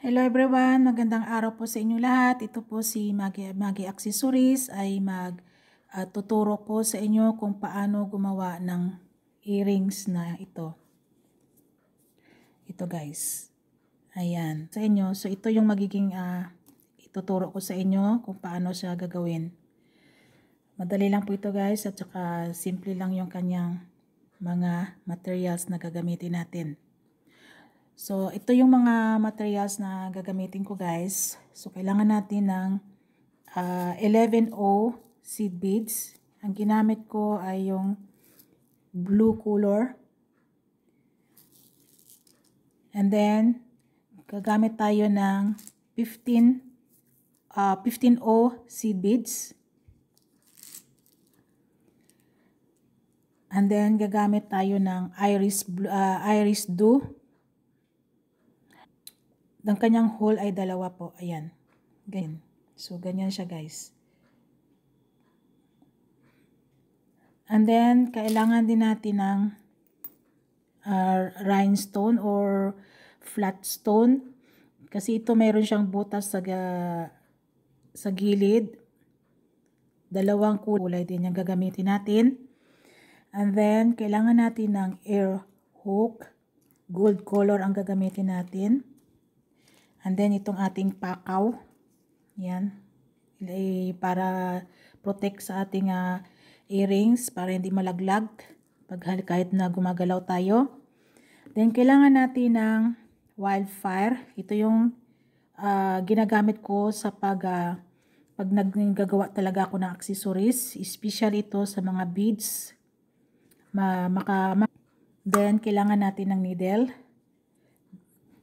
Hello everyone, magandang araw po sa inyo lahat. Ito po si Magi, Maggie Accessories ay magtuturo ah, uh, po sa inyo kung paano gumawa ng earrings na ito. Ito guys. Ayan, sa inyo. So ito yung magiging uh, ituturo ko sa inyo kung paano siya gagawin. Madali lang po ito guys at saka simple lang yung kanyang mga materials na gagamitin natin. So, ito yung mga materials na gagamitin ko guys. So, kailangan natin ng uh, ah, 11O seed beads. Ang ginamit ko ay yung blue color. And then, gagamit tayo ng 15, uh, 15O seed beads. And then, gagamit tayo ng iris, uh, iris dew. Ang kanyang hole ay dalawa po. Ayan. Ganyan. So, ganyan siya guys. And then, kailangan din natin ng uh, rhinestone or flat stone. Kasi ito meron siyang butas sa, sa gilid. Dalawang kulay din yung gagamitin natin. And then, kailangan natin ng air hook. Gold color ang gagamitin natin. And then itong ating pakaw. Yan. Eh, para protect sa ating uh, earrings para hindi malaglag pag kahit na gumagalaw tayo. Then kailangan natin ng wildfire. Ito yung uh, ginagamit ko sa pag uh, pag naggagawa talaga ako ng accessories, especially ito sa mga beads. Ma maka ma Then kailangan natin ng needle.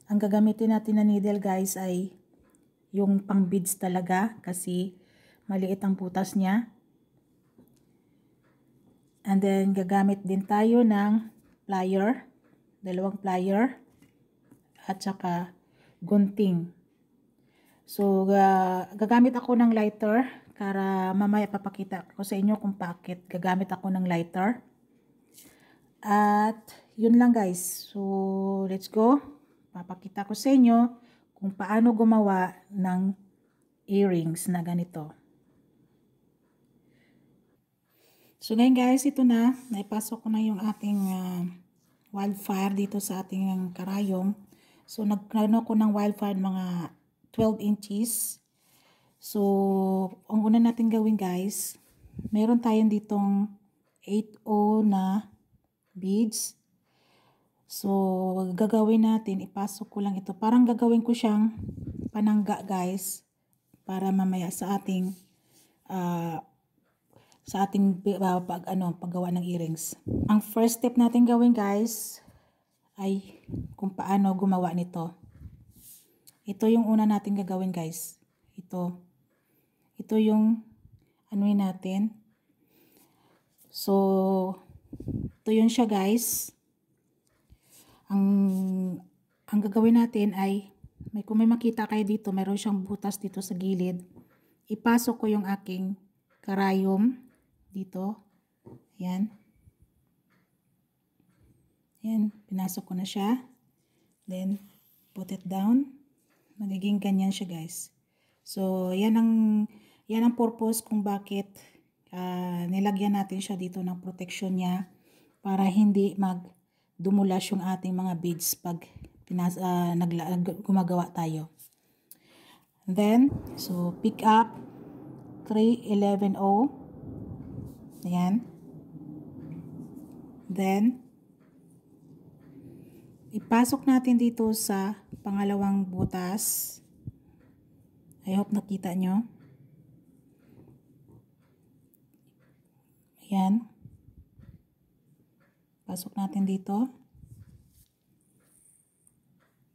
Ang gagamitin natin na needle guys ay yung pang beads talaga kasi maliit ang butas niya. And then gagamit din tayo ng plier, dalawang plier at saka gunting. So uh, gagamit ako ng lighter para mamaya papakita ko sa inyo kung bakit gagamit ako ng lighter. At yun lang guys. So let's go. Papakita ko sa inyo kung paano gumawa ng earrings na ganito. So ngayon guys, ito na. Naipasok ko na yung ating uh, wildfire dito sa ating karayom. So nagkano ko ng wildfire mga 12 inches. So ang una natin gawin guys, meron tayong ditong 8 na beads. So, gagawin natin, ipasok ko lang ito. Parang gagawin ko siyang panangga guys para mamaya sa ating uh, sa ating uh, pag ano paggawa ng earrings. Ang first step natin gawin guys ay kung paano gumawa nito. Ito yung una natin gagawin guys. Ito. Ito yung anuin natin. So ito yun siya guys. Ang, ang gagawin natin ay, may, kung may makita kayo dito, mayroon siyang butas dito sa gilid. Ipasok ko yung aking karayom dito. Ayan. Ayan, pinasok ko na siya. Then, put it down. Magiging ganyan siya guys. So, yan ang, yan ang purpose kung bakit uh, nilagyan natin siya dito ng protection niya para hindi mag dumulas yung ating mga beads pag pinas, uh, nagla, gumagawa tayo. Then, so pick up 3110. Ayan. Then, ipasok natin dito sa pangalawang butas. I hope nakita nyo. Ayan. Pasok natin dito.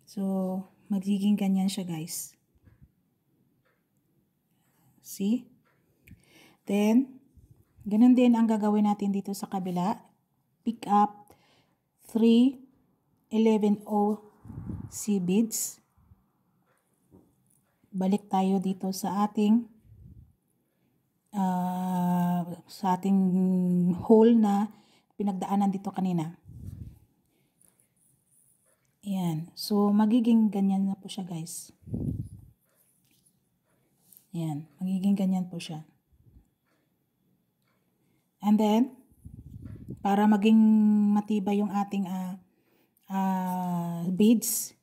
So, magiging ganyan siya guys. See? Then, ganun din ang gagawin natin dito sa kabila. Pick up 3 11 C beads. Balik tayo dito sa ating uh, sa ating hole na pinagdaanan dito kanina. Ayan. So, magiging ganyan na po siya, guys. Ayan. Magiging ganyan po siya. And then, para maging matibay yung ating uh, uh, beads,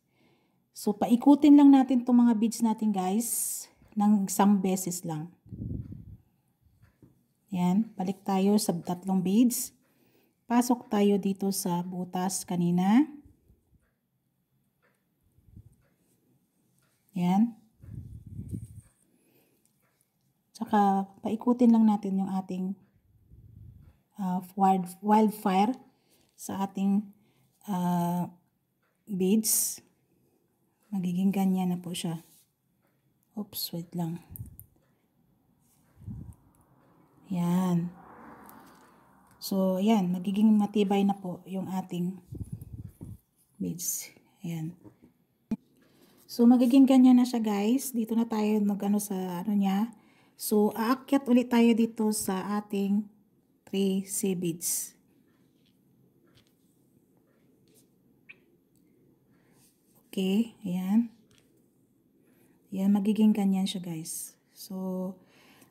so, paikutin lang natin itong mga beads natin, guys, ng isang beses lang. Ayan. Balik tayo sa tatlong beads. Pasok tayo dito sa butas kanina. Yan. Tsaka paikutin lang natin yung ating uh, wild, wildfire sa ating uh, beads. Magiging ganyan na po siya. Oops, wait lang. Yan. So, ayan, magiging matibay na po yung ating beads. Ayan. So, magiging ganyan na siya guys. Dito na tayo mag-ano sa ano niya. So, aakyat ulit tayo dito sa ating 3 C beads. Okay, ayan. Ayan, magiging ganyan siya guys. So,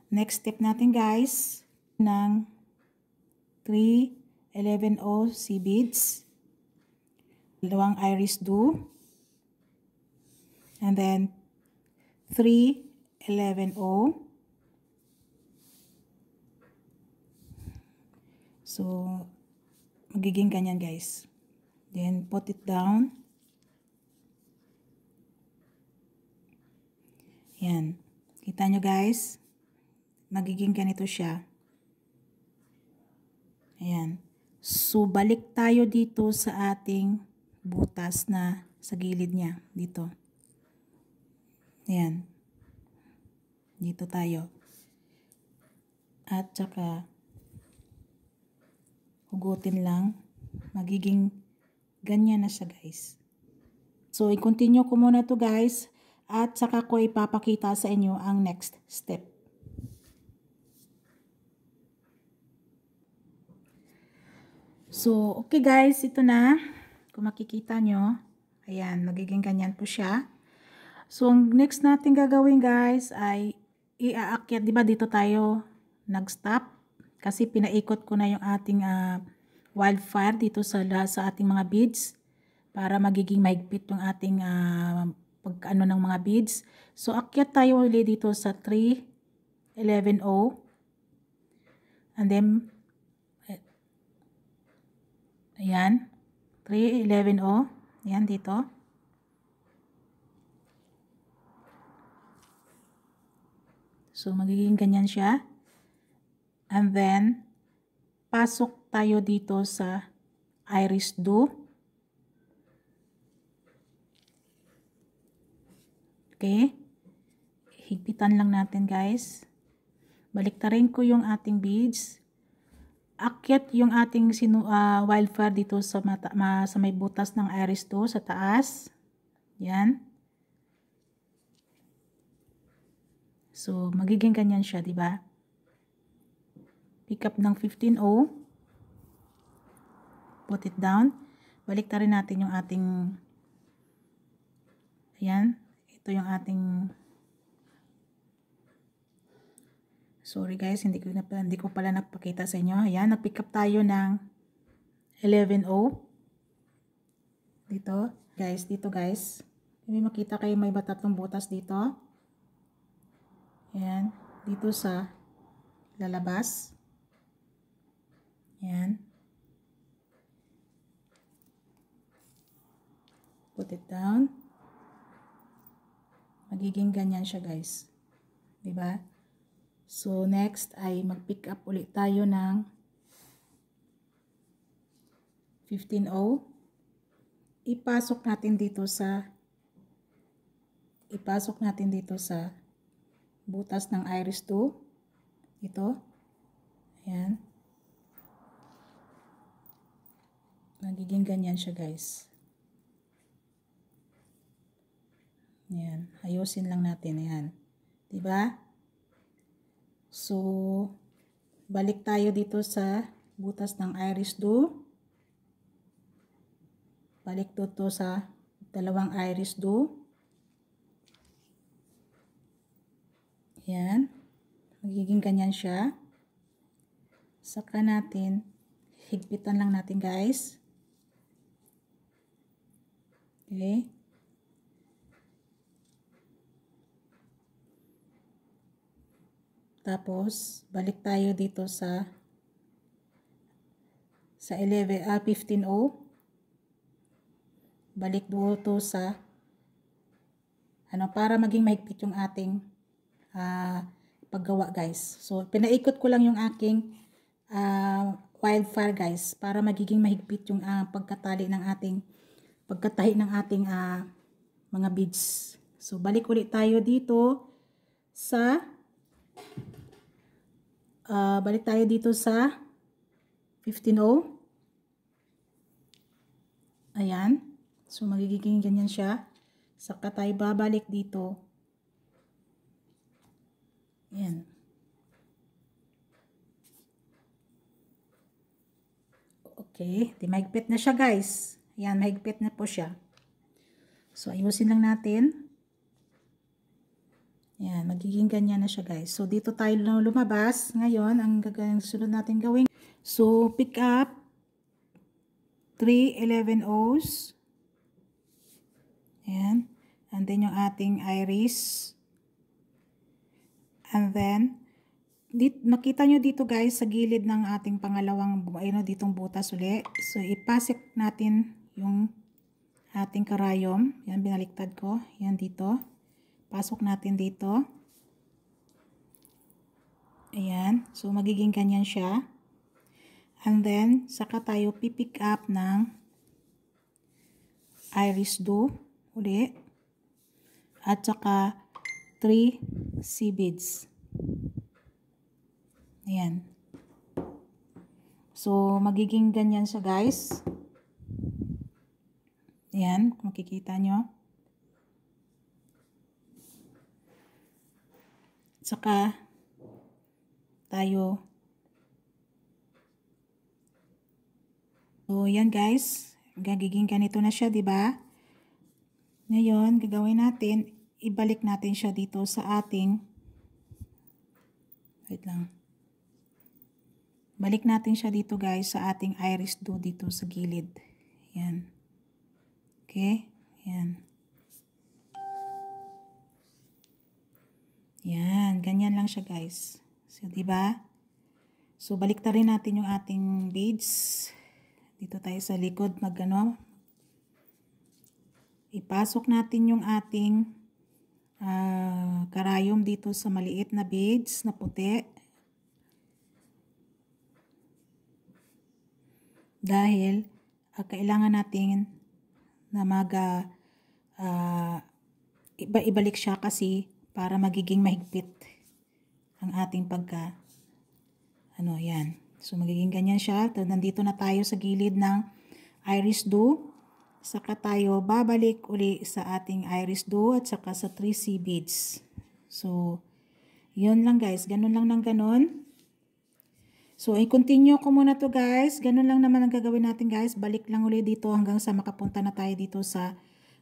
next step natin guys ng 3 11O C beads, dalawang iris do, and then 3 11O. So, magiging ganyan guys. Then, put it down. Yan. Kita nyo guys? Magiging ganito siya. Ayan. So, balik tayo dito sa ating butas na sa gilid niya. Dito. Ayan. Dito tayo. At saka, hugutin lang. Magiging ganyan na siya guys. So, i-continue ko muna to guys. At saka ko ipapakita sa inyo ang next step. So, okay guys, ito na. Kung makikita nyo, ayan, magiging ganyan po siya. So, ang next natin gagawin guys ay iaakyat, di ba dito tayo nag-stop? Kasi pinaikot ko na yung ating uh, wildfire dito sa, sa ating mga beads para magiging maigpit yung ating uh, ah, pag ano ng mga beads. So, akyat tayo ulit dito sa 3, 11, 0. And then, Ayan. 311O. Ayan dito. So, magiging ganyan siya. And then, pasok tayo dito sa iris do. Okay. Higpitan lang natin guys. Baliktarin ko yung ating beads akyat yung ating sinu uh, wildfire dito sa, mata, ma, sa may butas ng iris to sa taas. Yan. So, magiging ganyan siya, di ba? Pick up ng 15.0. Put it down. Balik na rin natin yung ating ayan. Ito yung ating Sorry guys, hindi ko, na, hindi ko pala napakita sa inyo. Ayan, nag pick up tayo ng 11.0. Dito, guys, dito guys. May makita kayo may batatong butas dito. Ayan, dito sa lalabas. Ayan. Put it down. Magiging ganyan siya guys. Diba? ba? So, next ay mag-pick up ulit tayo ng 15 15.0. Ipasok natin dito sa ipasok natin dito sa butas ng iris 2. Ito. Ayan. Nagiging ganyan siya guys. Ayan. Ayusin lang natin. Ayan. Diba? So, balik tayo dito sa butas ng iris do. Balik dito sa dalawang iris do. Yan. Magiging ganyan siya. Saka natin, higpitan lang natin guys. Okay. Tapos, balik tayo dito sa sa 11, ah, 15.0. Balik dito sa ano, para maging mahigpit yung ating uh, paggawa guys. So, pinaikot ko lang yung aking uh, wildfire guys para magiging mahigpit yung uh, pagkatali ng ating pagkatahi ng ating uh, mga beads. So, balik ulit tayo dito sa uh, balik tayo dito sa 15.0. Ayan. So, magiging ganyan siya. Saka tayo babalik dito. Ayan. Okay. Di mahigpit na siya guys. Ayan, mahigpit na po siya. So, ayusin lang natin. Ayan, magiging ganyan na siya guys. So, dito tayo lumabas. Ngayon, ang gagawin sunod natin gawin. So, pick up 3 11 O's. Ayan. And then yung ating iris. And then, dit, makita nyo dito guys sa gilid ng ating pangalawang, ayun o, ditong butas uli. So, ipasik natin yung ating karayom. Yan, binaliktad ko. Yan dito. Pasok natin dito. Ayan. So, magiging ganyan siya. And then, saka tayo pipick up ng iris do uli. At saka 3 C beads. Ayan. So, magiging ganyan siya guys. Ayan, makikita nyo. saka tayo So, yan guys. Gagiging ganito na siya, di ba? Ngayon, gagawin natin, ibalik natin siya dito sa ating Wait lang. Balik natin siya dito guys sa ating iris do dito sa gilid. Yan. Okay? Yan. Yan, ganyan lang siya guys. So, di ba? So, balik rin natin yung ating beads. Dito tayo sa likod magano. Ipasok natin yung ating uh, karayom dito sa maliit na beads na puti. Dahil uh, kailangan natin na mag uh, ah, iba ibalik siya kasi para magiging mahigpit ang ating pagka ano yan so magiging ganyan siya nandito na tayo sa gilid ng iris do saka tayo babalik uli sa ating iris do at saka sa 3C beads so yun lang guys ganun lang ng ganun So, i-continue ko muna to guys. Ganun lang naman ang gagawin natin guys. Balik lang ulit dito hanggang sa makapunta na tayo dito sa,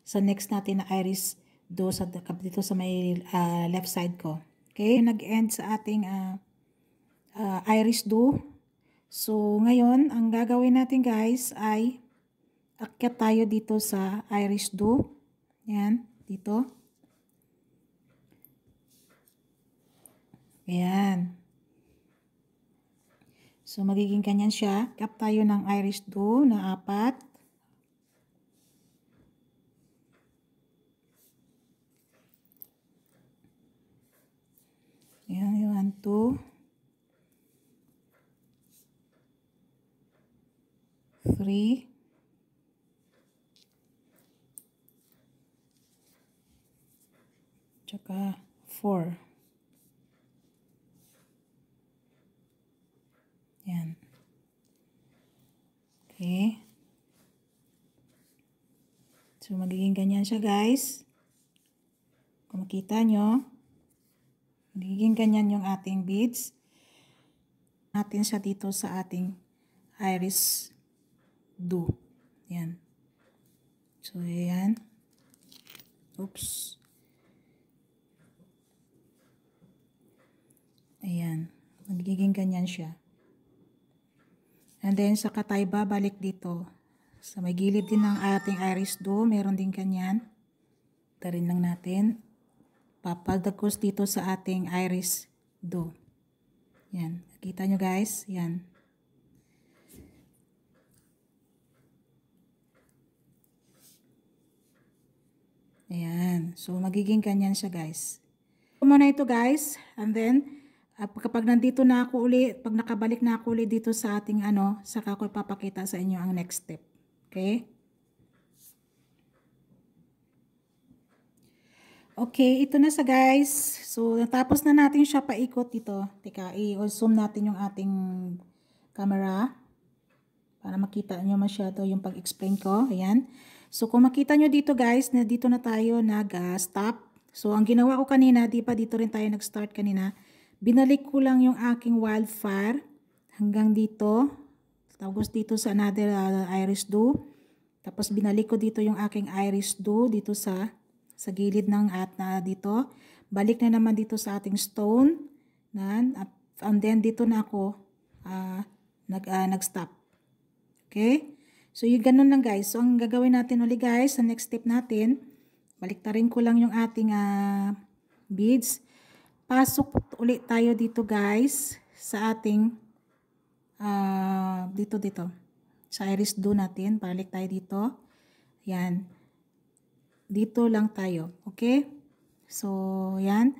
sa next natin na iris do sa dito sa may uh, left side ko. Okay? Nag-end sa ating uh, ah, uh, ah, iris do. So, ngayon, ang gagawin natin guys ay akyat tayo dito sa iris do. Yan, dito. Ayan. So, magiging ganyan siya. Kap tayo ng iris do na apat. 3 tsaka 4 yan okay so magiging ganyan siya guys kung makita nyo magiging ganyan yung ating beads natin siya dito sa ating iris do. Yan. So, yan. Oops. Ayan. Magiging ganyan siya. And then, sa katay balik dito. Sa may gilid din ng ating iris do, meron din ganyan. Tarin lang natin. Papadagkos dito sa ating iris do. Yan. Nakita nyo guys? Yan. Ayan. So, magiging ganyan siya guys. Ito na ito guys. And then, uh, kapag nandito na ako uli, pag nakabalik na ako uli dito sa ating ano, saka ako ipapakita sa inyo ang next step. Okay? Okay, ito na sa guys. So, natapos na natin siya paikot dito. Teka, i-zoom natin yung ating camera para makita nyo masyado yung pag-explain ko. Ayan. So kung makita nyo dito guys, na dito na tayo nag-stop. Ah, so ang ginawa ko kanina, di pa dito rin tayo nag-start kanina. Binalik ko lang yung aking wildfire hanggang dito. Tapos dito sa another uh, iris do. Tapos binalik ko dito yung aking iris do dito sa sa gilid ng at na dito. Balik na naman dito sa ating stone. Nan, and then dito na ako uh, nag uh, nag Okay? So, yung ganun lang guys. So, ang gagawin natin ulit guys, sa next step natin, baliktarin ko lang yung ating uh, beads. Pasok ulit tayo dito guys, sa ating, uh, dito dito, sa iris do natin. Balik tayo dito. Yan. Dito lang tayo. Okay? So, yan.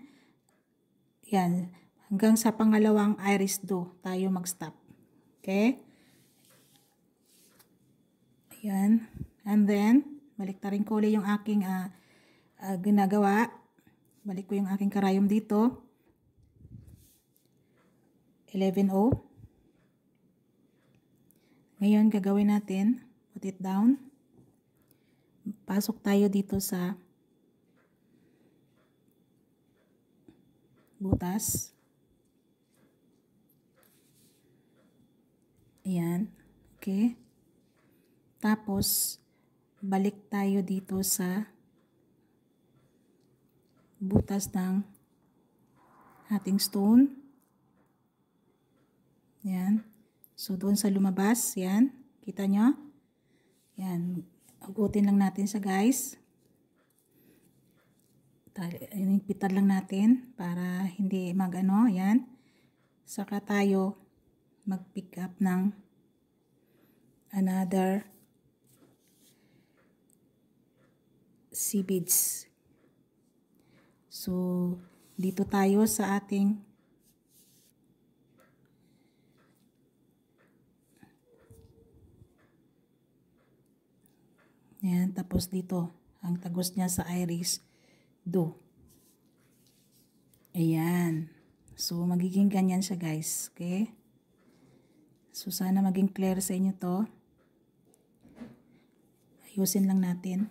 Yan. Hanggang sa pangalawang iris do tayo mag-stop. Okay? Yan. And then, balik na rin ko yung aking uh, uh, ginagawa. Balik ko yung aking karayom dito. 11.0. Ngayon, gagawin natin, put it down. Pasok tayo dito sa butas. Ayan. Okay. Tapos, balik tayo dito sa butas ng ating stone. Yan. So, doon sa lumabas, yan. Kita nyo? Yan. Agutin lang natin sa guys. Pitan lang natin para hindi magano. Yan. Saka tayo mag-pick up ng another seaweeds. So, dito tayo sa ating Ayan, tapos dito, ang tagos niya sa iris, do. Ayan. So, magiging ganyan siya guys. Okay? So, sana maging clear sa inyo to. Ayusin lang natin.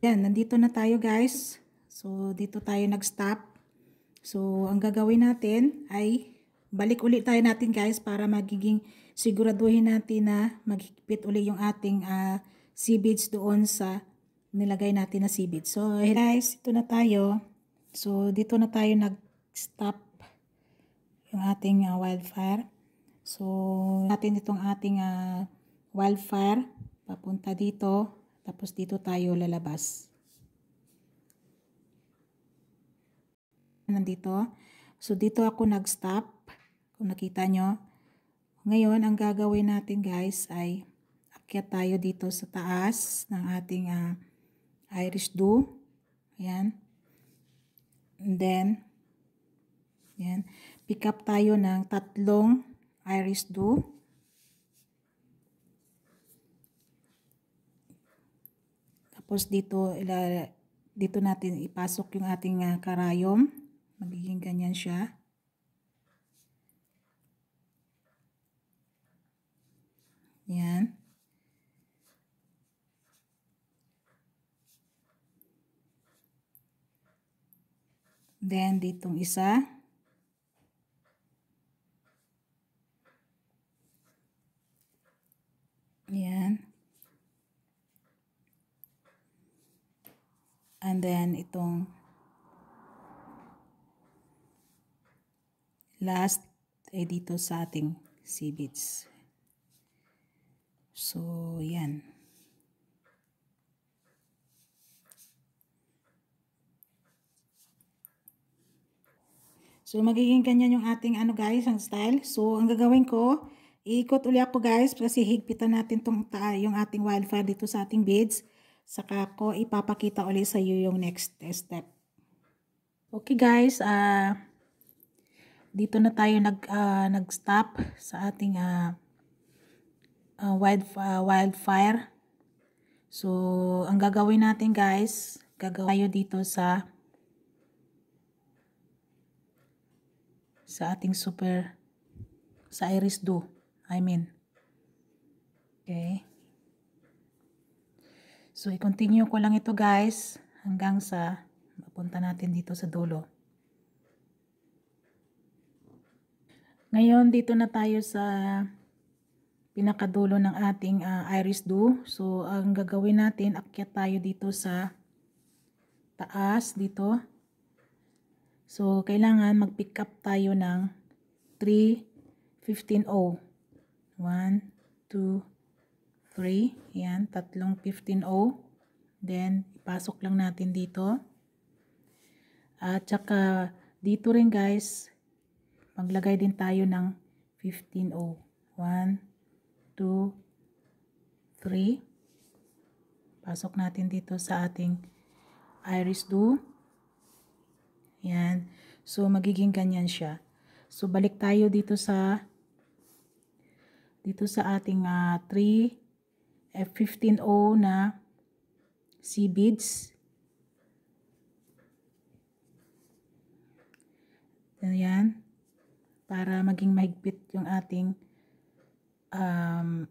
Yan, nandito na tayo guys. So, dito tayo nag-stop. So, ang gagawin natin ay balik ulit tayo natin guys para magiging siguraduhin natin na maghigpit ulit yung ating uh, ah, seaweeds doon sa nilagay natin na seaweed. So, guys, ito na tayo. So, dito na tayo nag-stop yung ating uh, wildfire. So, natin itong ating uh, wildfire papunta dito. Tapos dito tayo lalabas. Nandito. So dito ako nag-stop. Kung nakita nyo. Ngayon, ang gagawin natin guys ay akyat tayo dito sa taas ng ating uh, Irish do. Ayan. And then, ayan. Pick up tayo ng tatlong Irish do. Tapos dito, ila, dito natin ipasok yung ating uh, karayom. Magiging ganyan siya. Yan. Then, ditong isa. Yan. And then itong last ay eh, dito sa ating seabits. So, yan. So, magiging ganyan yung ating ano guys, ang style. So, ang gagawin ko, iikot uli ako guys kasi higpitan natin tong, yung ating wildfire dito sa ating beads. Saka ko ipapakita ulit sa iyo yung next step. Okay guys, uh, dito na tayo nag, uh, ah, nag sa ating uh, uh, wild, uh, wildfire. So, ang gagawin natin guys, gagawin tayo dito sa sa ating super sa iris do. I mean. Okay. So, i-continue ko lang ito guys hanggang sa mapunta natin dito sa dulo. Ngayon, dito na tayo sa pinakadulo ng ating uh, iris do. So, ang gagawin natin, akyat tayo dito sa taas dito. So, kailangan mag-pick up tayo ng 3, 15, 0. 1, 2, 3. Ayan, tatlong 15O. Then, ipasok lang natin dito. At saka, dito rin guys, maglagay din tayo ng 15O. 1, 2, 3. Pasok natin dito sa ating iris do. Ayan. So, magiging ganyan siya. So, balik tayo dito sa dito sa ating uh, ah, 3 F15O na c beads. Ayan. Para maging mahigpit yung ating um,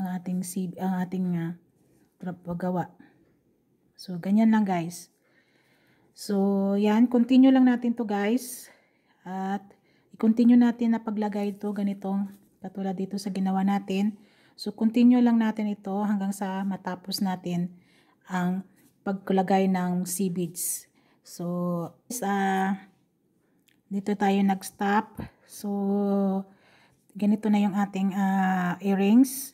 ang ating CB, ang ating uh, ah, paggawa. So, ganyan lang guys. So, yan. Continue lang natin to guys. At I-continue natin na paglagay ito ganitong katulad dito sa ginawa natin. So, continue lang natin ito hanggang sa matapos natin ang pagkulagay ng seaweeds. So, sa uh, dito tayo nag-stop. So, ganito na yung ating uh, earrings.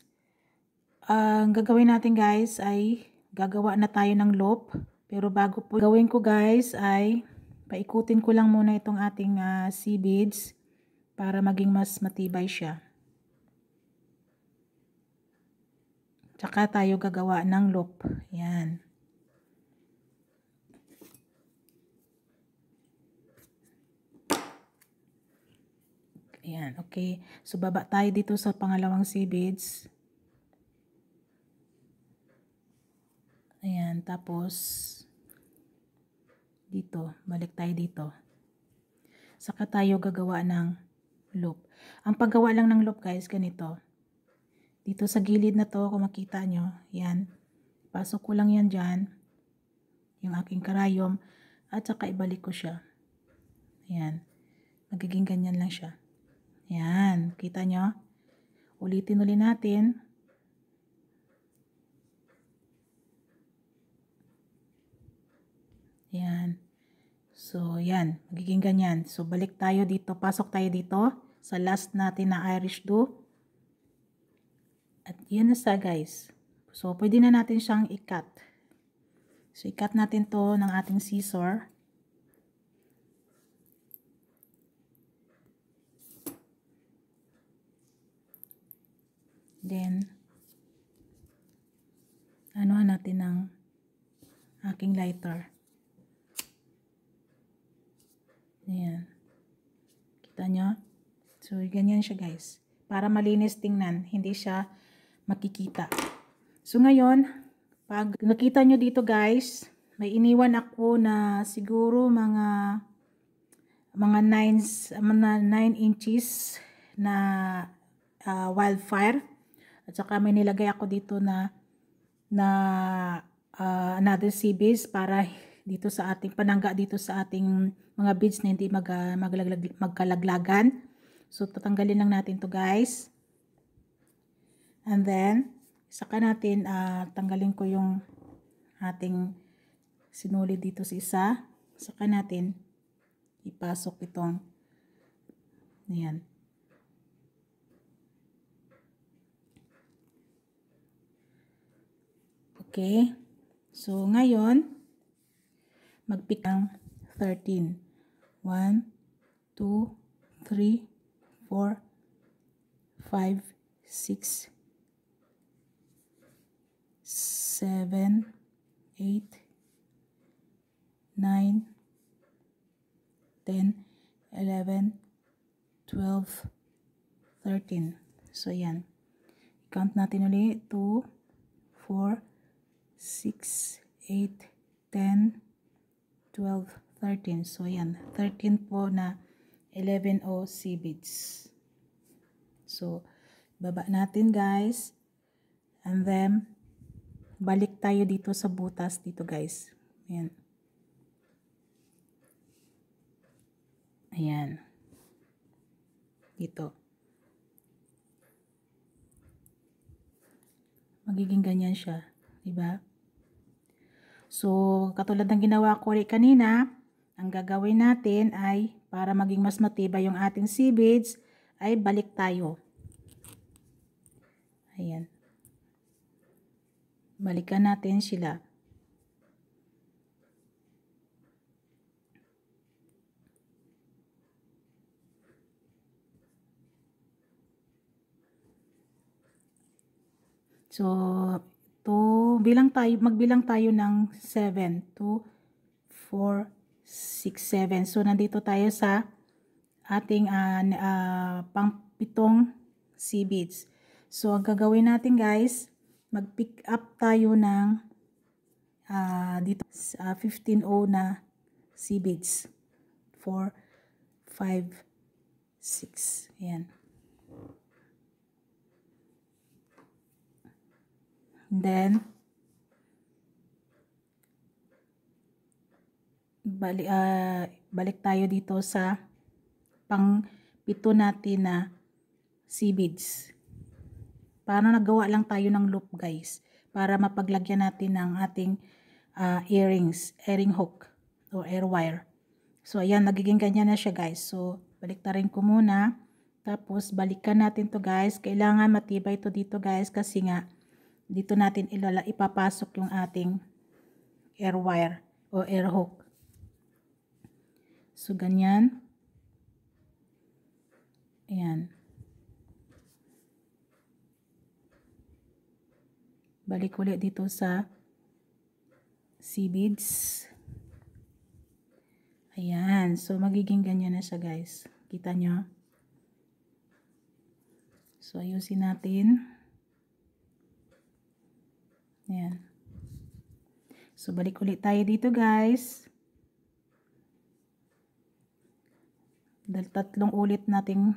Uh, ang gagawin natin guys ay gagawa na tayo ng loop. Pero bago po gawin ko guys ay Paikutin ko lang muna itong ating uh, ah, sea beads para maging mas matibay siya. Tsaka tayo gagawa ng loop. Yan. Ayan, okay. So, baba tayo dito sa pangalawang sea beads. Ayan, tapos dito, balik tayo dito. Saka tayo gagawa ng loop. Ang paggawa lang ng loop guys, ganito. Dito sa gilid na to, kung makita nyo, yan. Pasok ko lang yan dyan. Yung aking karayom. At saka ibalik ko siya. Ayan. Magiging ganyan lang siya. Ayan. Kita nyo? Ulitin ulit natin. Ayan. So, yan. Magiging ganyan. So, balik tayo dito. Pasok tayo dito sa last natin na Irish do. At yun na sa guys. So, pwede na natin siyang ikat. So, ikat natin to ng ating scissor. Then, ano natin ng aking lighter. Ayan. Kita nyo? So, ganyan siya guys. Para malinis tingnan, hindi siya makikita. So, ngayon, pag nakita nyo dito guys, may iniwan ako na siguro mga mga 9 mga 9 inches na uh, wildfire. At saka may nilagay ako dito na na uh, another CBs para dito sa ating panangga dito sa ating mga beads na hindi mag, ah, maglaglag, magkalaglagan. So, tatanggalin lang natin to guys. And then, saka natin uh, tanggalin ko yung ating sinulid dito sa isa. Saka natin ipasok itong niyan. Okay. So, ngayon, magpick ng 13. 1, 2, 3, 4, 5, 6, 7, 8, 9, 10, 11, 12, 13. So, yan. Count natin ulit 2, 4, 6, 8, 10, 12, 13. So, ayan. 13 po na 11 o C beads. So, baba natin guys. And then, balik tayo dito sa butas dito guys. Ayan. Ayan. Dito. Magiging ganyan siya. Diba? Diba? So, katulad ng ginawa ko ulit kanina, ang gagawin natin ay para maging mas matibay yung ating seaweeds, ay balik tayo. Ayan. Balikan natin sila. So, to bilang tayo, magbilang tayo ng 7, 2, 4, 6, 7. So, nandito tayo sa ating uh, uh, pangpitong sea beads. So, ang gagawin natin guys, mag-pick up tayo ng uh, dito sa uh, 15 o na sea beads. 4, 5, 6. Ayan. then bali, uh, balik tayo dito sa pang pito natin na seaweeds para nagawa lang tayo ng loop guys para mapaglagyan natin ng ating uh, earrings, earring hook o air wire so ayan nagiging ganyan na siya guys so baliktarin ko muna tapos balikan natin to guys kailangan matibay to dito guys kasi nga dito natin ilala, ipapasok yung ating air wire o air hook. So, ganyan. Ayan. Balik ulit dito sa seaweeds. Ayan. So, magiging ganyan na siya, guys. Kita nyo? So, ayusin natin. Ayan. So, balik ulit tayo dito guys. Dahil tatlong ulit nating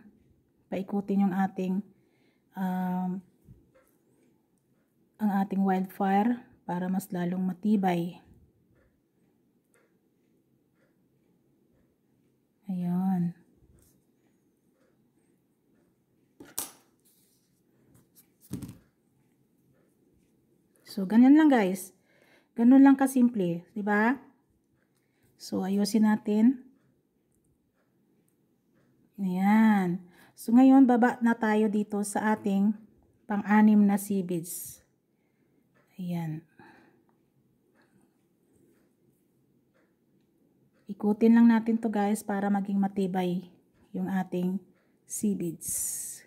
paikutin yung ating um, ang ating wildfire para mas lalong matibay. Ayun. So, ganyan lang guys. Ganun lang kasimple. ba? Diba? So, ayusin natin. Ayan. So, ngayon, baba na tayo dito sa ating pang-anim na seabeeds. Ayan. Ikutin lang natin to guys para maging matibay yung ating seabeeds.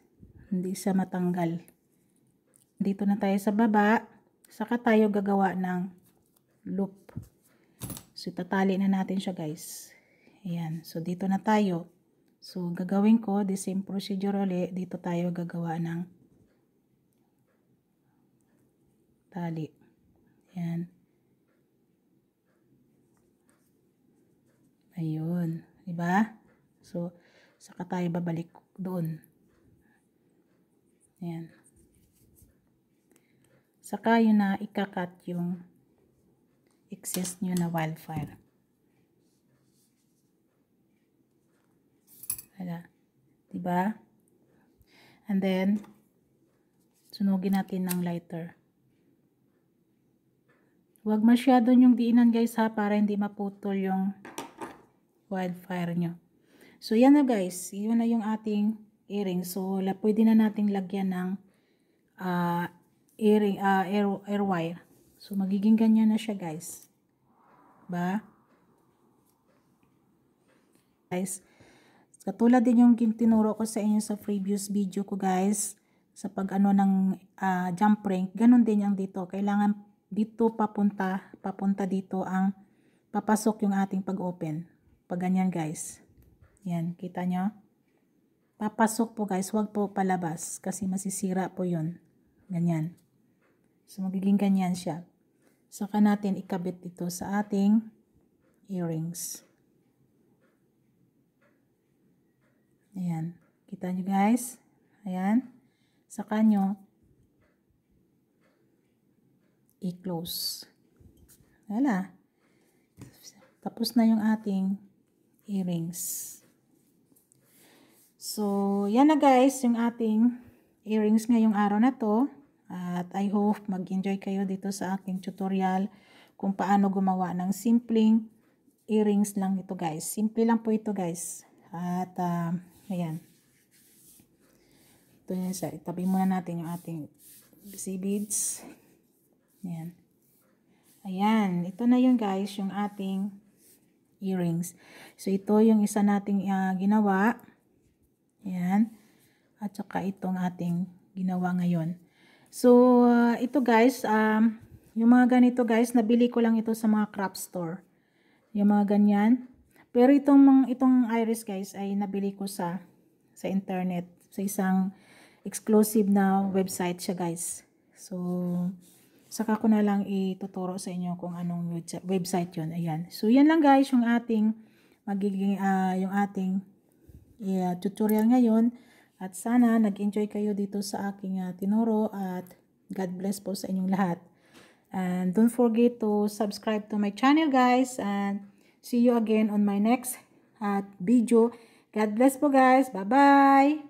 Hindi siya matanggal. Dito na tayo sa baba. Saka tayo gagawa ng loop. So, tatali na natin siya guys. Ayan. So, dito na tayo. So, gagawin ko the same procedure ulit. Dito tayo gagawa ng tali. Ayan. Ayun. Diba? So, saka tayo babalik doon. Ayan. Saka yun na ikakat yung excess nyo na wildfire. Wala. Diba? And then, sunugin natin ng lighter. Huwag masyado yung diinan guys ha para hindi maputol yung wildfire nyo. So yan na guys, yun na yung ating earring. So pwede na nating lagyan ng uh, air, uh, air, air wire. So, magiging ganyan na siya, guys. Ba? Guys, katulad din yung tinuro ko sa inyo sa previous video ko, guys, sa pag-ano ng uh, jump rank, ganun din yung dito. Kailangan dito papunta, papunta dito ang papasok yung ating pag-open. Pag ganyan, guys. Yan, kita nyo? Papasok po, guys. Huwag po palabas kasi masisira po yun. Ganyan. So, magiging ganyan siya. Saka natin ikabit ito sa ating earrings. Ayan. Kita nyo guys? Ayan. Saka nyo i-close. Wala. Tapos na yung ating earrings. So, yan na guys, yung ating earrings ngayong araw na to. At I hope mag-enjoy kayo dito sa aking tutorial kung paano gumawa ng simpleng earrings lang ito guys. Simple lang po ito guys. At uh, ayan. Ito yun sa itabi muna natin yung ating beads. Ayan. Ayan. Ito na yun guys yung ating earrings. So ito yung isa nating uh, ginawa. Ayan. At saka itong ating ginawa ngayon. So, uh, ito guys, um, yung mga ganito guys, nabili ko lang ito sa mga crop store. Yung mga ganyan. Pero itong, itong iris guys ay nabili ko sa, sa internet. Sa isang exclusive na website siya guys. So, saka ko na lang ituturo sa inyo kung anong website yon Ayan. So, yan lang guys yung ating magiging, uh, yung ating yeah, tutorial ngayon. At sana nag-enjoy kayo dito sa aking uh, tinuro at God bless po sa inyong lahat. And don't forget to subscribe to my channel guys and see you again on my next at uh, video. God bless po guys. Bye-bye!